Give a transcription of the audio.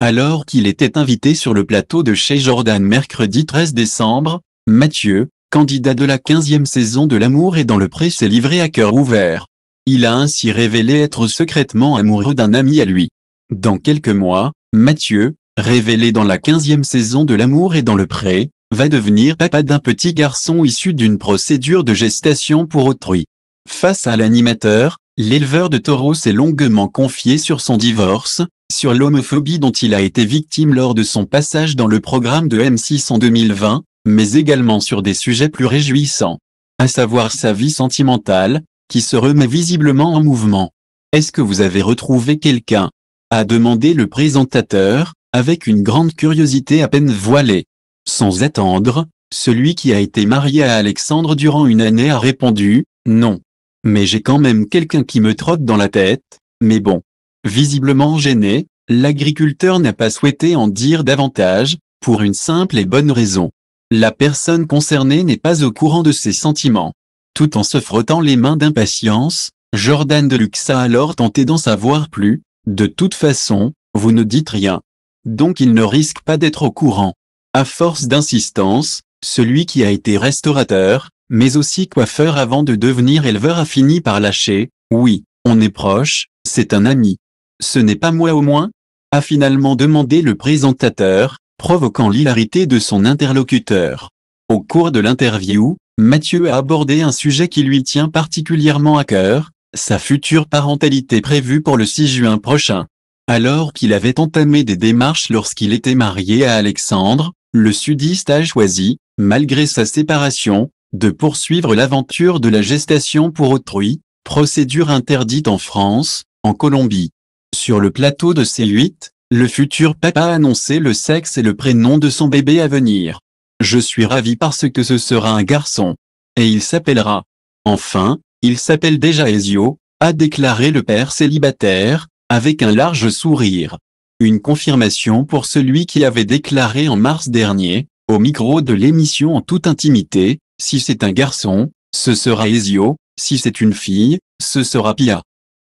Alors qu'il était invité sur le plateau de chez Jordan mercredi 13 décembre, Mathieu, candidat de la 15e saison de L'amour et dans le pré s'est livré à cœur ouvert. Il a ainsi révélé être secrètement amoureux d'un ami à lui. Dans quelques mois, Mathieu, révélé dans la 15 saison de L'amour et dans le pré, va devenir papa d'un petit garçon issu d'une procédure de gestation pour autrui. Face à l'animateur, l'éleveur de taureaux s'est longuement confié sur son divorce, sur l'homophobie dont il a été victime lors de son passage dans le programme de M6 en 2020, mais également sur des sujets plus réjouissants, à savoir sa vie sentimentale, qui se remet visiblement en mouvement. Est-ce que vous avez retrouvé quelqu'un a demandé le présentateur, avec une grande curiosité à peine voilée. Sans attendre, celui qui a été marié à Alexandre durant une année a répondu, non. Mais j'ai quand même quelqu'un qui me trotte dans la tête, mais bon. Visiblement gêné, l'agriculteur n'a pas souhaité en dire davantage, pour une simple et bonne raison. La personne concernée n'est pas au courant de ses sentiments. Tout en se frottant les mains d'impatience, Jordan Deluxe a alors tenté d'en savoir plus. De toute façon, vous ne dites rien. Donc il ne risque pas d'être au courant. À force d'insistance, celui qui a été restaurateur, mais aussi coiffeur avant de devenir éleveur a fini par lâcher, oui, on est proche, c'est un ami. Ce n'est pas moi au moins a finalement demandé le présentateur, provoquant l'hilarité de son interlocuteur. Au cours de l'interview, Mathieu a abordé un sujet qui lui tient particulièrement à cœur, sa future parentalité prévue pour le 6 juin prochain. Alors qu'il avait entamé des démarches lorsqu'il était marié à Alexandre, le sudiste a choisi, malgré sa séparation, de poursuivre l'aventure de la gestation pour autrui, procédure interdite en France, en Colombie, sur le plateau de C8, le futur papa a annoncé le sexe et le prénom de son bébé à venir. Je suis ravi parce que ce sera un garçon. Et il s'appellera. Enfin, il s'appelle déjà Ezio, a déclaré le père célibataire, avec un large sourire. Une confirmation pour celui qui avait déclaré en mars dernier, au micro de l'émission en toute intimité, si c'est un garçon, ce sera Ezio, si c'est une fille, ce sera Pia.